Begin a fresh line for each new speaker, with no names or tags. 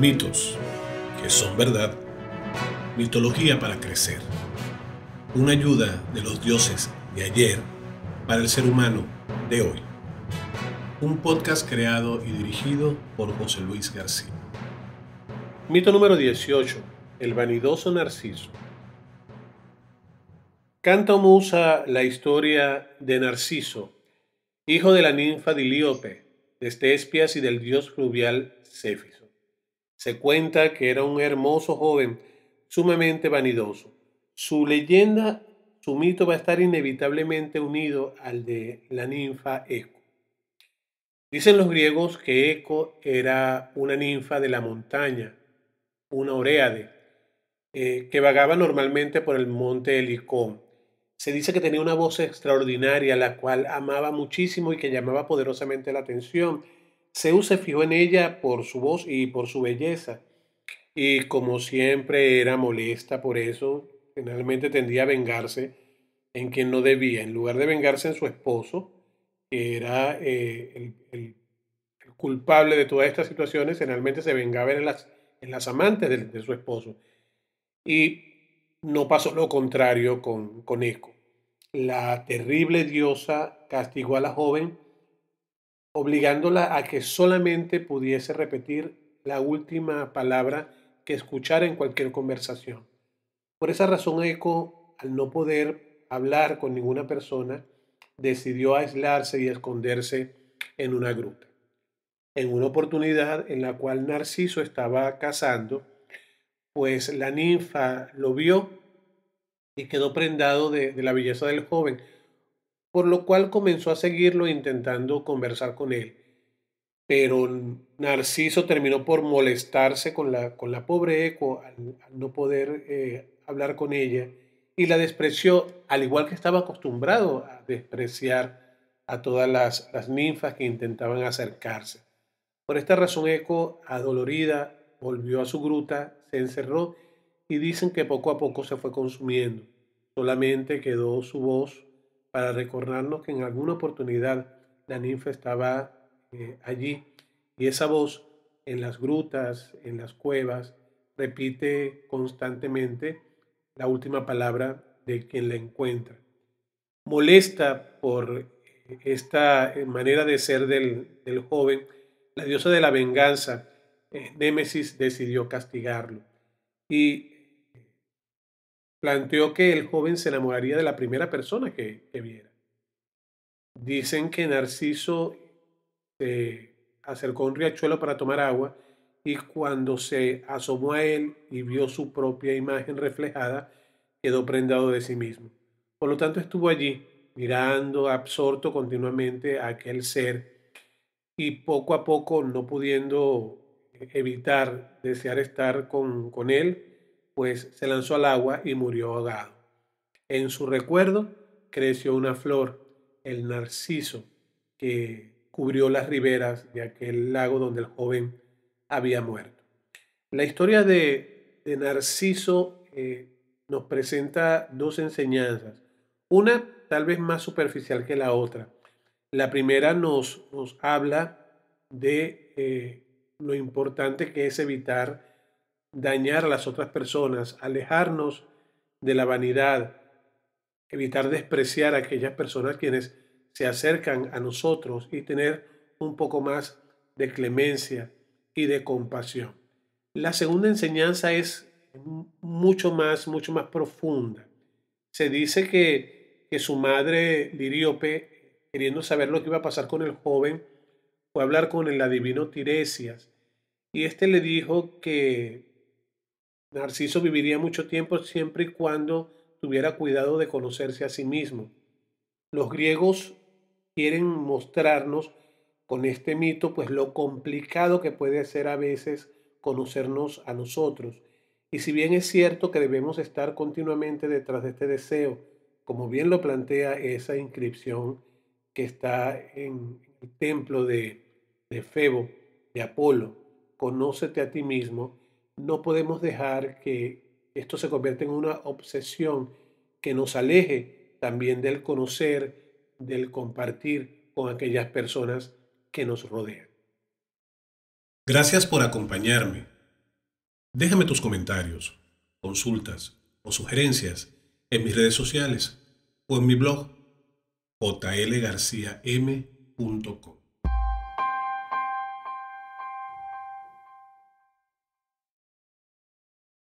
Mitos, que son verdad. Mitología para crecer. Una ayuda de los dioses de ayer para el ser humano de hoy. Un podcast creado y dirigido por José Luis García. Mito número 18. El vanidoso Narciso. Canta Musa la historia de Narciso, hijo de la ninfa Dilíope de Estespias y del dios fluvial Cefis. Se cuenta que era un hermoso joven sumamente vanidoso. Su leyenda, su mito va a estar inevitablemente unido al de la ninfa Eco. Dicen los griegos que Eco era una ninfa de la montaña, una oreade, eh, que vagaba normalmente por el monte Helicón. Se dice que tenía una voz extraordinaria, la cual amaba muchísimo y que llamaba poderosamente la atención Zeus se fijó en ella por su voz y por su belleza, y como siempre era molesta por eso, generalmente tendía a vengarse en quien no debía. En lugar de vengarse en su esposo, que era eh, el, culpable de todas estas situaciones, generalmente se vengaba en las, en las amantes de, su esposo. Y no pasó lo contrario con, con Eco. La terrible diosa castigó a la joven obligándola a que solamente pudiese repetir la última palabra que escuchara en cualquier conversación. Por esa razón, Eco, al no poder hablar con ninguna persona, decidió aislarse y esconderse en una gruta. En una oportunidad en la cual Narciso estaba cazando, pues la ninfa lo vio y quedó prendado de la belleza del joven, por lo cual comenzó a seguirlo intentando conversar con él. Pero Narciso terminó por molestarse con la, con la pobre Eco al, no poder eh, hablar con ella y la despreció, al igual que estaba acostumbrado a despreciar a todas las ninfas que intentaban acercarse. Por esta razón Eco, adolorida, volvió a su gruta, se encerró y dicen que poco a poco se fue consumiendo. Solamente quedó su voz para recordarnos que en alguna oportunidad la ninfa estaba eh, allí y esa voz en las grutas, en las cuevas, repite constantemente la última palabra de quien la encuentra. Molesta por esta eh, manera de ser del, joven, la diosa de la venganza, eh, Némesis, decidió castigarlo. Y planteó que el joven se enamoraría de la primera persona que, viera. Dicen que Narciso se acercó a un riachuelo para tomar agua y cuando se asomó a él y vio su propia imagen reflejada, quedó prendado de sí mismo. Por lo tanto, estuvo allí, mirando absorto continuamente a aquel ser y poco a poco, no pudiendo evitar desear estar con, con él, pues se lanzó al agua y murió ahogado. En su recuerdo creció una flor, el narciso, que cubrió las riberas de aquel lago donde el joven había muerto. La historia de, Narciso eh, nos presenta dos enseñanzas, una tal vez más superficial que la otra. La primera nos, habla de eh, lo importante que es evitar dañar a las otras personas, alejarnos de la vanidad, evitar despreciar a aquellas personas quienes se acercan a nosotros y tener un poco más de clemencia y de compasión. La segunda enseñanza es mucho más, mucho más profunda. Se dice que, que su madre, Liriope, queriendo saber lo que iba a pasar con el joven, fue a hablar con el adivino Tiresias. Y este le dijo que Narciso viviría mucho tiempo siempre y cuando tuviera cuidado de conocerse a sí mismo. Los griegos quieren mostrarnos con este mito pues lo complicado que puede ser a veces conocernos a nosotros. Y si bien es cierto que debemos estar continuamente detrás de este deseo, como bien lo plantea esa inscripción que está en el templo de, de Febo, de Apolo, conócete a ti mismo, no podemos dejar que esto se convierta en una obsesión que nos aleje también del conocer, del compartir con aquellas personas que nos rodean. Gracias por acompañarme. Déjame tus comentarios, consultas o sugerencias en mis redes sociales o en mi blog jlgarciam.com.